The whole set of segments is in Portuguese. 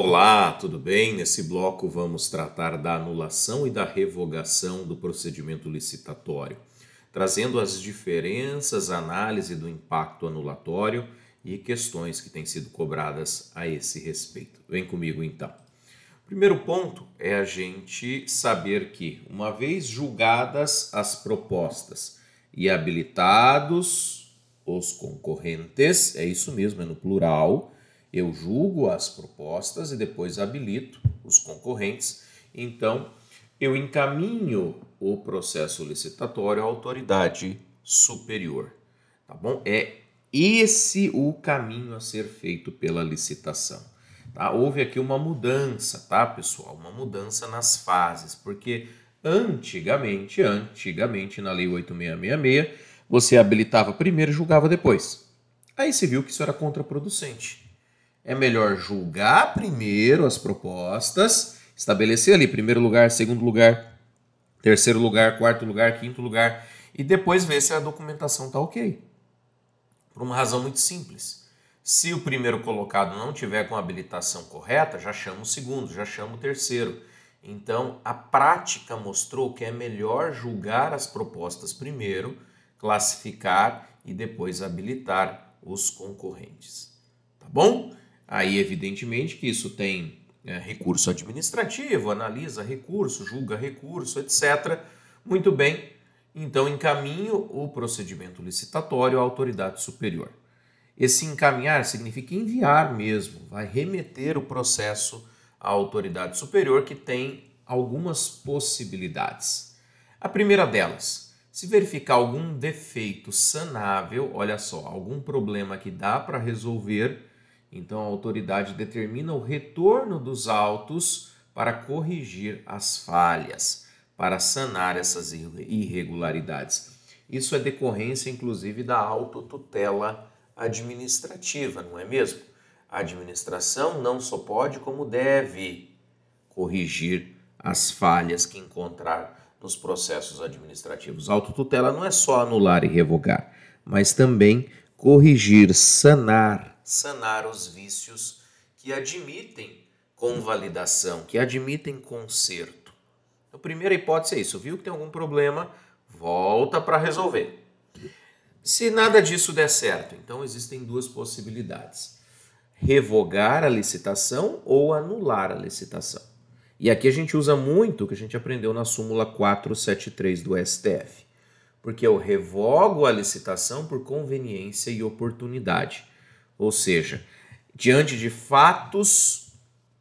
Olá, tudo bem? Nesse bloco vamos tratar da anulação e da revogação do procedimento licitatório, trazendo as diferenças, análise do impacto anulatório e questões que têm sido cobradas a esse respeito. Vem comigo então. Primeiro ponto é a gente saber que, uma vez julgadas as propostas e habilitados os concorrentes, é isso mesmo, é no plural eu julgo as propostas e depois habilito os concorrentes. Então, eu encaminho o processo licitatório à autoridade superior. Tá bom? É esse o caminho a ser feito pela licitação. Tá? Houve aqui uma mudança, tá, pessoal? Uma mudança nas fases, porque antigamente, antigamente na lei 8666, você habilitava primeiro e julgava depois. Aí se viu que isso era contraproducente é melhor julgar primeiro as propostas, estabelecer ali primeiro lugar, segundo lugar, terceiro lugar, quarto lugar, quinto lugar e depois ver se a documentação está ok. Por uma razão muito simples. Se o primeiro colocado não tiver com a habilitação correta, já chama o segundo, já chama o terceiro. Então, a prática mostrou que é melhor julgar as propostas primeiro, classificar e depois habilitar os concorrentes. Tá bom? Aí, evidentemente, que isso tem é, recurso administrativo, analisa recurso, julga recurso, etc. Muito bem, então encaminho o procedimento licitatório à autoridade superior. Esse encaminhar significa enviar mesmo, vai remeter o processo à autoridade superior que tem algumas possibilidades. A primeira delas, se verificar algum defeito sanável, olha só, algum problema que dá para resolver, então a autoridade determina o retorno dos autos para corrigir as falhas, para sanar essas irregularidades. Isso é decorrência, inclusive, da autotutela administrativa, não é mesmo? A administração não só pode, como deve corrigir as falhas que encontrar nos processos administrativos. autotutela não é só anular e revogar, mas também corrigir, sanar sanar os vícios que admitem convalidação, que admitem conserto. Então, primeira hipótese é isso. Viu que tem algum problema, volta para resolver. Se nada disso der certo, então existem duas possibilidades: revogar a licitação ou anular a licitação. E aqui a gente usa muito o que a gente aprendeu na súmula 473 do STF, porque eu revogo a licitação por conveniência e oportunidade ou seja, diante de fatos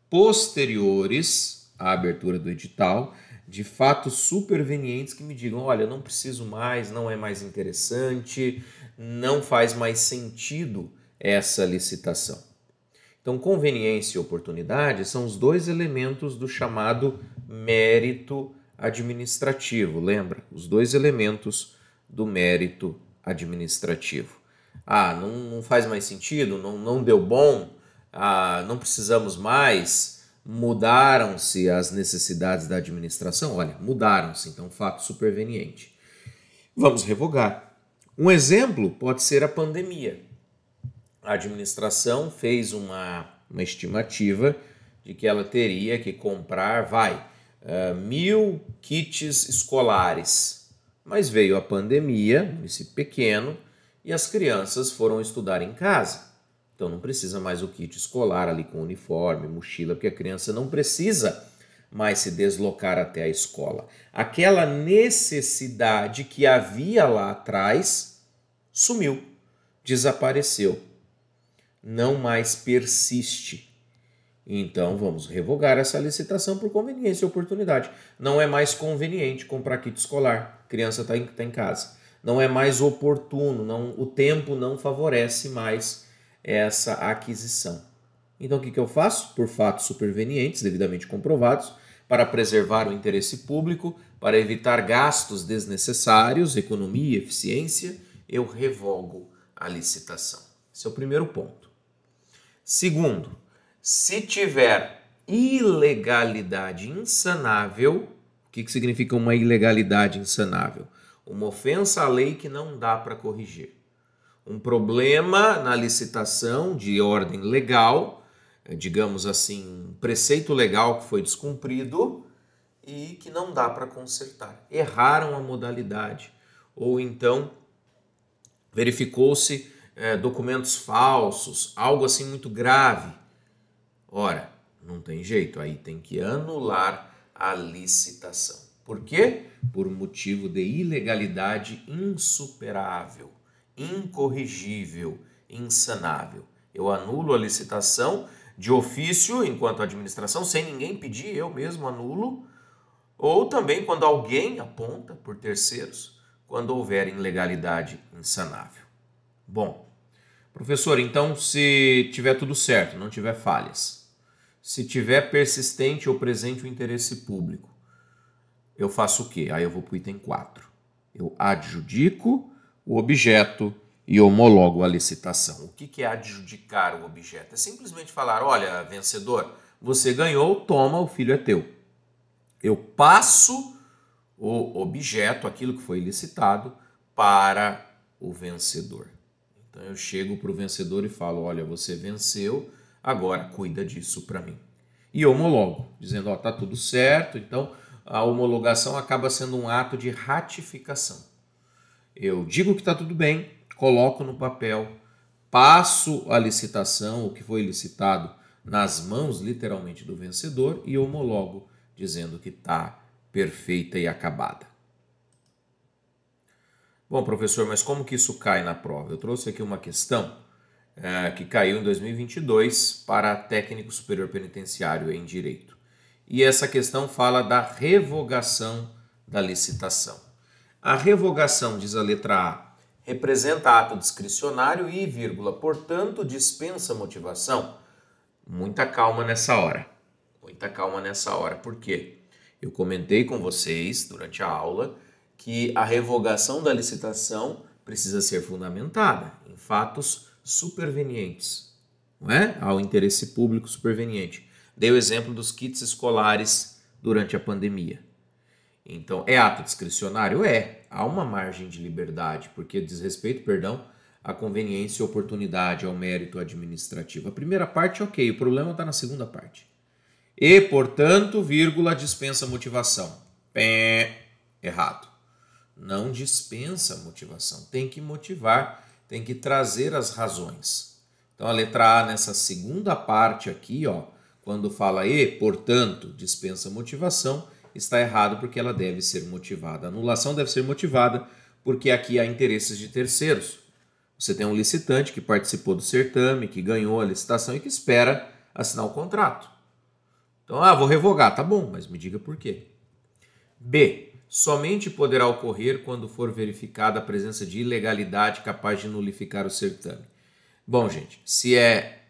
posteriores à abertura do edital, de fatos supervenientes que me digam: olha, não preciso mais, não é mais interessante, não faz mais sentido essa licitação. Então, conveniência e oportunidade são os dois elementos do chamado mérito administrativo, lembra? Os dois elementos do mérito administrativo ah, não, não faz mais sentido, não, não deu bom, ah, não precisamos mais, mudaram-se as necessidades da administração? Olha, mudaram-se, então fato superveniente. Vamos revogar. Um exemplo pode ser a pandemia. A administração fez uma, uma estimativa de que ela teria que comprar, vai, uh, mil kits escolares. Mas veio a pandemia, esse pequeno, e as crianças foram estudar em casa. Então não precisa mais o kit escolar ali com uniforme, mochila, porque a criança não precisa mais se deslocar até a escola. Aquela necessidade que havia lá atrás sumiu, desapareceu, não mais persiste. Então vamos revogar essa licitação por conveniência e oportunidade. Não é mais conveniente comprar kit escolar, criança está em, tá em casa não é mais oportuno, não, o tempo não favorece mais essa aquisição. Então o que, que eu faço? Por fatos supervenientes, devidamente comprovados, para preservar o interesse público, para evitar gastos desnecessários, economia, eficiência, eu revogo a licitação. Esse é o primeiro ponto. Segundo, se tiver ilegalidade insanável, o que, que significa uma ilegalidade insanável? uma ofensa à lei que não dá para corrigir, um problema na licitação de ordem legal, eh, digamos assim, um preceito legal que foi descumprido e que não dá para consertar. Erraram a modalidade ou então verificou-se é, documentos falsos, algo assim muito grave. Ora, não tem jeito, aí tem que anular a licitação. Por quê? Por motivo de ilegalidade insuperável, incorrigível, insanável. Eu anulo a licitação de ofício enquanto administração, sem ninguém pedir, eu mesmo anulo, ou também quando alguém aponta por terceiros, quando houver ilegalidade insanável. Bom, professor, então se tiver tudo certo, não tiver falhas, se tiver persistente ou presente o interesse público, eu faço o quê? Aí eu vou para o item 4. Eu adjudico o objeto e homologo a licitação. O que é adjudicar o objeto? É simplesmente falar: olha, vencedor, você ganhou, toma, o filho é teu. Eu passo o objeto, aquilo que foi licitado, para o vencedor. Então eu chego para o vencedor e falo: olha, você venceu, agora cuida disso para mim. E homologo, dizendo: ó, oh, tá tudo certo, então a homologação acaba sendo um ato de ratificação. Eu digo que está tudo bem, coloco no papel, passo a licitação, o que foi licitado, nas mãos literalmente do vencedor e homologo, dizendo que está perfeita e acabada. Bom, professor, mas como que isso cai na prova? Eu trouxe aqui uma questão é, que caiu em 2022 para técnico superior penitenciário em direito e essa questão fala da revogação da licitação. A revogação, diz a letra A, representa ato discricionário e, vírgula, portanto, dispensa motivação. Muita calma nessa hora. Muita calma nessa hora. Por quê? Eu comentei com vocês durante a aula que a revogação da licitação precisa ser fundamentada em fatos supervenientes, não é? Ao interesse público superveniente. Dei o exemplo dos kits escolares durante a pandemia. Então, é ato discricionário? É. Há uma margem de liberdade, porque diz respeito, perdão, à conveniência, oportunidade, ao mérito administrativo. A primeira parte, ok, o problema está na segunda parte. E, portanto, vírgula, dispensa motivação. Pé, errado. Não dispensa motivação. Tem que motivar, tem que trazer as razões. Então, a letra A nessa segunda parte aqui, ó, quando fala e, portanto, dispensa motivação, está errado porque ela deve ser motivada. A anulação deve ser motivada porque aqui há interesses de terceiros. Você tem um licitante que participou do certame, que ganhou a licitação e que espera assinar o contrato. Então, ah, vou revogar, tá bom, mas me diga por quê. B. Somente poderá ocorrer quando for verificada a presença de ilegalidade capaz de nulificar o certame. Bom, gente, se é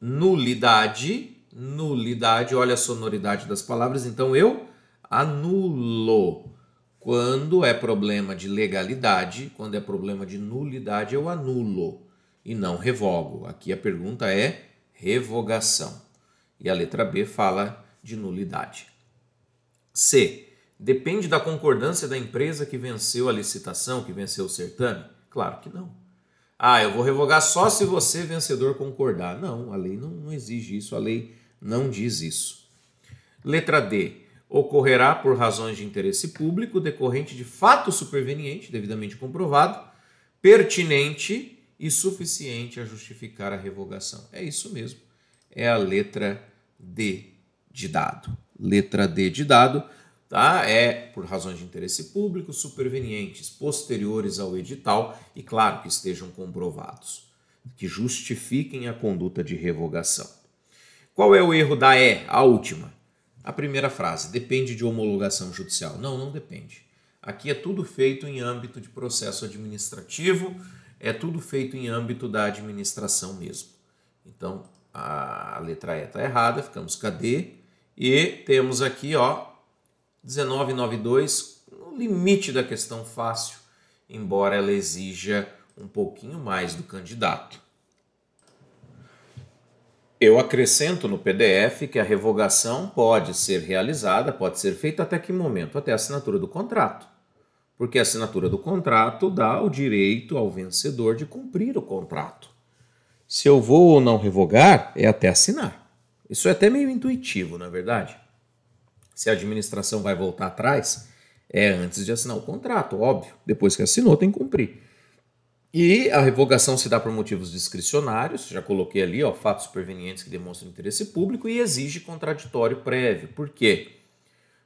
nulidade, nulidade, olha a sonoridade das palavras, então eu anulo. Quando é problema de legalidade, quando é problema de nulidade, eu anulo e não revogo. Aqui a pergunta é revogação. E a letra B fala de nulidade. C. Depende da concordância da empresa que venceu a licitação, que venceu o certame? Claro que não. Ah, eu vou revogar só se você, vencedor, concordar. Não, a lei não, não exige isso. A lei não diz isso. Letra D. Ocorrerá por razões de interesse público decorrente de fato superveniente, devidamente comprovado, pertinente e suficiente a justificar a revogação. É isso mesmo. É a letra D de dado. Letra D de dado tá? É por razões de interesse público, supervenientes, posteriores ao edital e, claro, que estejam comprovados, que justifiquem a conduta de revogação. Qual é o erro da E, a última? A primeira frase, depende de homologação judicial. Não, não depende. Aqui é tudo feito em âmbito de processo administrativo, é tudo feito em âmbito da administração mesmo. Então, a letra E está errada, ficamos com a D. E temos aqui, ó, 1992, no limite da questão fácil, embora ela exija um pouquinho mais do candidato. Eu acrescento no PDF que a revogação pode ser realizada, pode ser feita até que momento? Até a assinatura do contrato. Porque a assinatura do contrato dá o direito ao vencedor de cumprir o contrato. Se eu vou ou não revogar, é até assinar. Isso é até meio intuitivo, na é verdade. Se a administração vai voltar atrás, é antes de assinar o contrato, óbvio. Depois que assinou, tem que cumprir. E a revogação se dá por motivos discricionários, já coloquei ali, ó, fatos supervenientes que demonstram interesse público e exige contraditório prévio. Por quê?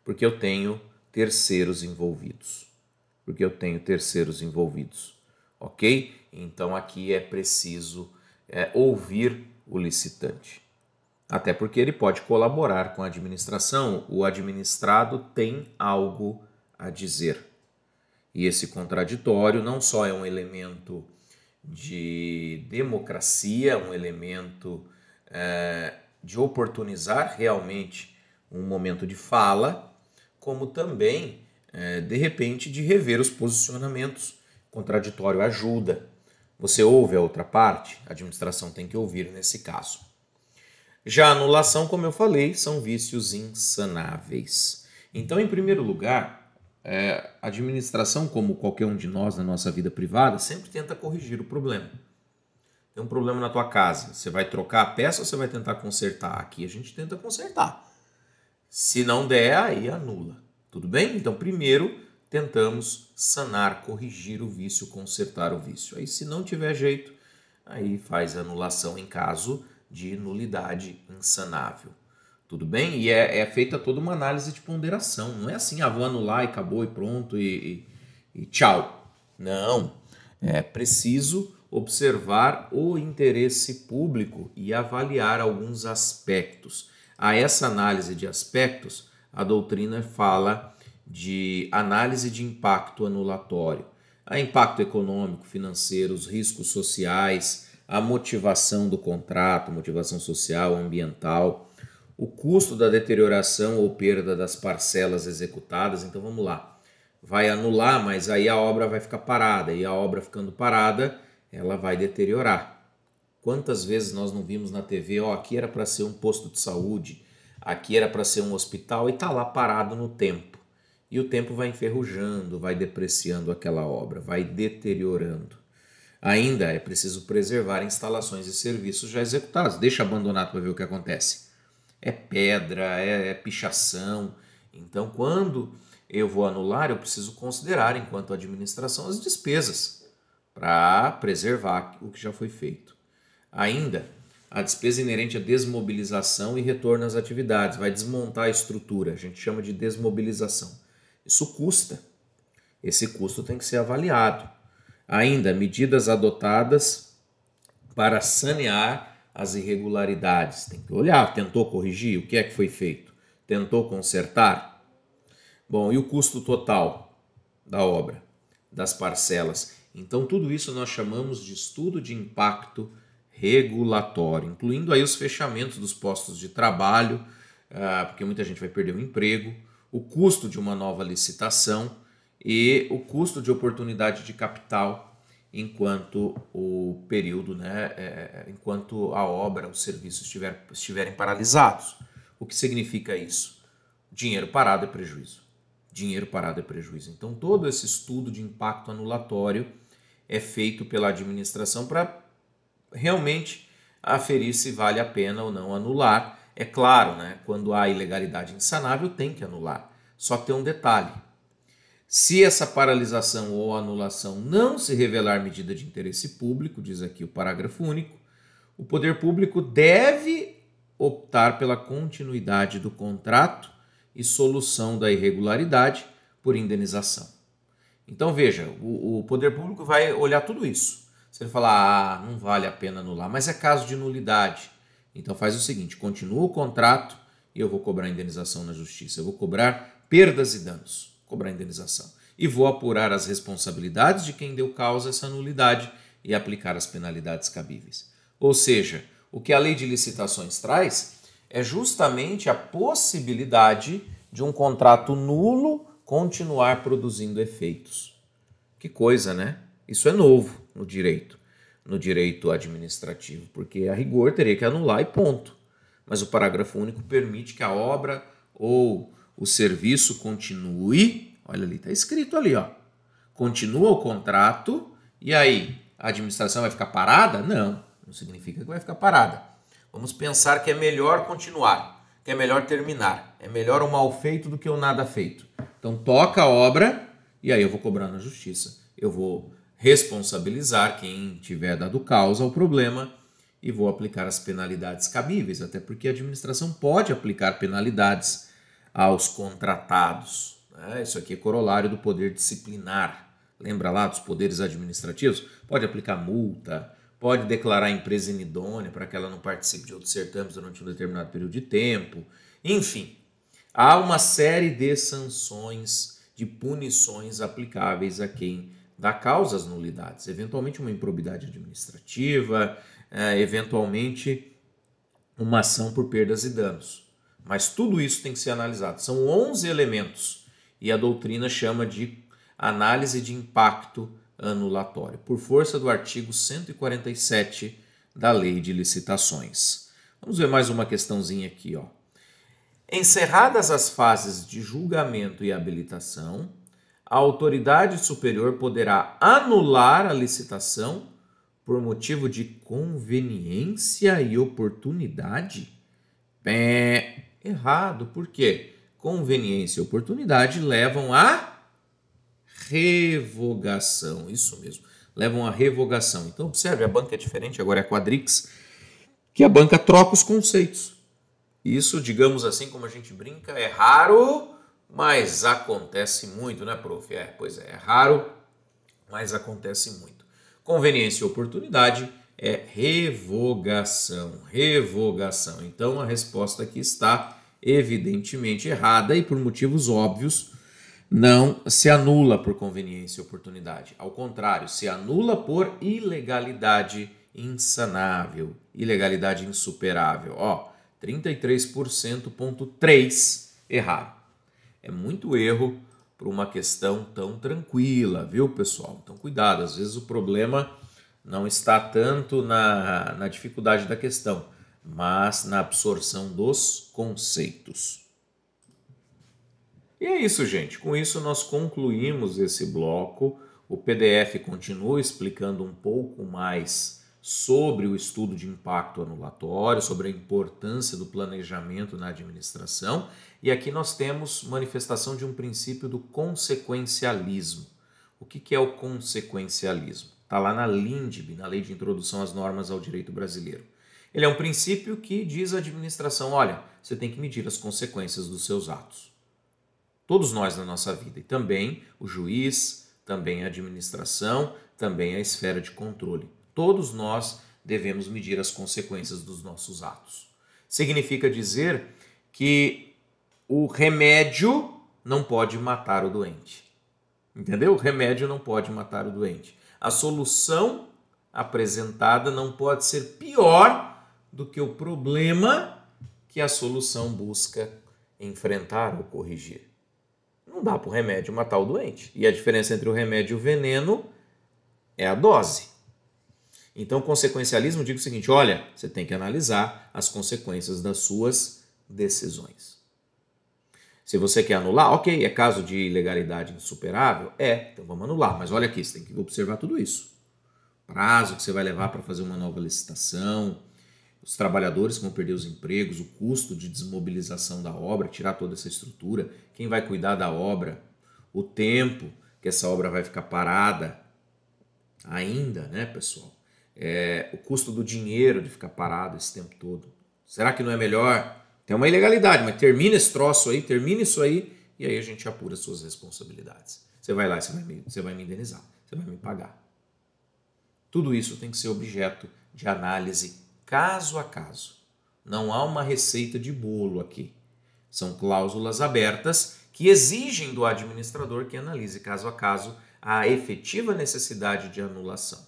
Porque eu tenho terceiros envolvidos. Porque eu tenho terceiros envolvidos. Ok? Então aqui é preciso é, ouvir o licitante. Até porque ele pode colaborar com a administração, o administrado tem algo a dizer. E esse contraditório não só é um elemento de democracia, um elemento é, de oportunizar realmente um momento de fala, como também, é, de repente, de rever os posicionamentos. Contraditório ajuda. Você ouve a outra parte, a administração tem que ouvir nesse caso. Já a anulação, como eu falei, são vícios insanáveis. Então, em primeiro lugar, é, a administração, como qualquer um de nós na nossa vida privada, sempre tenta corrigir o problema. Tem um problema na tua casa, você vai trocar a peça ou você vai tentar consertar? Aqui a gente tenta consertar. Se não der, aí anula. Tudo bem? Então, primeiro tentamos sanar, corrigir o vício, consertar o vício. Aí, se não tiver jeito, aí faz anulação em caso de nulidade insanável. Tudo bem? E é, é, feita toda uma análise de ponderação. Não é assim, ah, vou anular e acabou e pronto e, e, e tchau. Não. É preciso observar o interesse público e avaliar alguns aspectos. A essa análise de aspectos, a doutrina fala de análise de impacto anulatório, a impacto econômico, financeiro, os riscos sociais, a motivação do contrato, motivação social, ambiental o custo da deterioração ou perda das parcelas executadas. Então vamos lá. Vai anular, mas aí a obra vai ficar parada. E a obra ficando parada, ela vai deteriorar. Quantas vezes nós não vimos na TV, ó, aqui era para ser um posto de saúde, aqui era para ser um hospital e tá lá parado no tempo. E o tempo vai enferrujando, vai depreciando aquela obra, vai deteriorando. Ainda é preciso preservar instalações e serviços já executados. Deixa abandonado para ver o que acontece é pedra, é, é pichação. Então, quando eu vou anular, eu preciso considerar, enquanto administração, as despesas para preservar o que já foi feito. Ainda, a despesa inerente à desmobilização e retorno às atividades, vai desmontar a estrutura, a gente chama de desmobilização. Isso custa. Esse custo tem que ser avaliado. Ainda, medidas adotadas para sanear as irregularidades. Tem que olhar, tentou corrigir, o que é que foi feito? Tentou consertar? Bom, e o custo total da obra, das parcelas? Então, tudo isso nós chamamos de estudo de impacto regulatório, incluindo aí os fechamentos dos postos de trabalho, ah, porque muita gente vai perder o emprego, o custo de uma nova licitação e o custo de oportunidade de capital enquanto o período, né, é, é, enquanto a obra, os serviços estiver, estiverem paralisados. O que significa isso? Dinheiro parado é prejuízo. Dinheiro parado é prejuízo. Então, todo esse estudo de impacto anulatório é feito pela administração para realmente aferir se vale a pena ou não anular. É claro, né, quando há ilegalidade insanável, tem que anular. Só que tem um detalhe: se essa paralisação ou anulação não se revelar medida de interesse público, diz aqui o parágrafo único, o poder público deve optar pela continuidade do contrato e solução da irregularidade por indenização. Então veja, o, o poder público vai olhar tudo isso. Se ele falar, ah, não vale a pena anular, mas é caso de nulidade. Então faz o seguinte: continua o contrato e eu vou cobrar indenização na justiça, eu vou cobrar perdas e danos cobrar indenização. E vou apurar as responsabilidades de quem deu causa a essa nulidade e aplicar as penalidades cabíveis. Ou seja, o que a lei de licitações traz é justamente a possibilidade de um contrato nulo continuar produzindo efeitos. Que coisa, né? Isso é novo no direito, no direito administrativo, porque a rigor teria que anular e ponto. Mas o parágrafo único permite que a obra ou o serviço continue. Olha ali, está escrito ali, ó. Continua o contrato. E aí, a administração vai ficar parada? Não, não significa que vai ficar parada. Vamos pensar que é melhor continuar, que é melhor terminar. É melhor o mal feito do que o nada feito. Então toca a obra e aí eu vou cobrar na justiça. Eu vou responsabilizar quem tiver dado causa ao problema e vou aplicar as penalidades cabíveis, até porque a administração pode aplicar penalidades aos contratados. Né? Isso aqui é corolário do poder disciplinar. Lembra lá dos poderes administrativos? Pode aplicar multa, pode declarar a empresa inidônea para que ela não participe de outros certames durante um determinado período de tempo. Enfim, há uma série de sanções, de punições aplicáveis a quem dá causa às nulidades, eventualmente uma improbidade administrativa, é, eventualmente uma ação por perdas e danos. Mas tudo isso tem que ser analisado. São 11 elementos e a doutrina chama de análise de impacto anulatório, por força do artigo 147 da Lei de Licitações. Vamos ver mais uma questãozinha aqui, ó. Encerradas as fases de julgamento e habilitação, a autoridade superior poderá anular a licitação por motivo de conveniência e oportunidade? Pé errado, porque conveniência e oportunidade levam à revogação. Isso mesmo, levam à revogação. Então, observe, a banca é diferente, agora é a Quadrix, que a banca troca os conceitos. Isso, digamos assim, como a gente brinca, é raro, mas acontece muito, né, prof? É, pois é, é raro, mas acontece muito. Conveniência e oportunidade é revogação, revogação. Então a resposta aqui está evidentemente errada e por motivos óbvios não se anula por conveniência e oportunidade. Ao contrário, se anula por ilegalidade insanável, ilegalidade insuperável. Ó, 33.3 erraram. É muito erro para uma questão tão tranquila, viu, pessoal? Então cuidado, às vezes o problema não está tanto na, na dificuldade da questão, mas na absorção dos conceitos. E é isso, gente. Com isso, nós concluímos esse bloco. O PDF continua explicando um pouco mais sobre o estudo de impacto anulatório, sobre a importância do planejamento na administração. E aqui nós temos manifestação de um princípio do consequencialismo. O que é o consequencialismo? Está lá na LINDB, na Lei de Introdução às Normas ao Direito Brasileiro. Ele é um princípio que diz à administração: olha, você tem que medir as consequências dos seus atos. Todos nós na nossa vida, e também o juiz, também a administração, também a esfera de controle. Todos nós devemos medir as consequências dos nossos atos. Significa dizer que o remédio não pode matar o doente. Entendeu? O remédio não pode matar o doente. A solução apresentada não pode ser pior do que o problema que a solução busca enfrentar ou corrigir. Não dá para o remédio matar o doente. E a diferença entre o remédio e o veneno é a dose. Então, o consequencialismo diz o seguinte: olha, você tem que analisar as consequências das suas decisões. Se você quer anular, ok, é caso de ilegalidade insuperável? É, então vamos anular. Mas olha aqui, você tem que observar tudo isso. Prazo que você vai levar para fazer uma nova licitação, os trabalhadores que vão perder os empregos, o custo de desmobilização da obra, tirar toda essa estrutura, quem vai cuidar da obra, o tempo que essa obra vai ficar parada ainda, né, pessoal? É, o custo do dinheiro de ficar parado esse tempo todo. Será que não é melhor é uma ilegalidade, mas termina esse troço aí, termina isso aí, e aí a gente apura suas responsabilidades. Você vai lá e você vai me, você vai me indenizar, você vai me pagar. Tudo isso tem que ser objeto de análise caso a caso. Não há uma receita de bolo aqui. São cláusulas abertas que exigem do administrador que analise caso a caso a efetiva necessidade de anulação.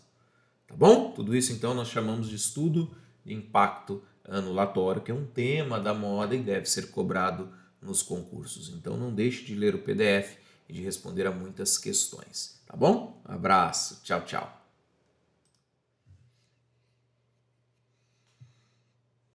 Tá bom? Tudo isso então nós chamamos de estudo de impacto anulatório, que é um tema da moda e deve ser cobrado nos concursos. Então não deixe de ler o PDF e de responder a muitas questões, tá bom? Um abraço, tchau, tchau.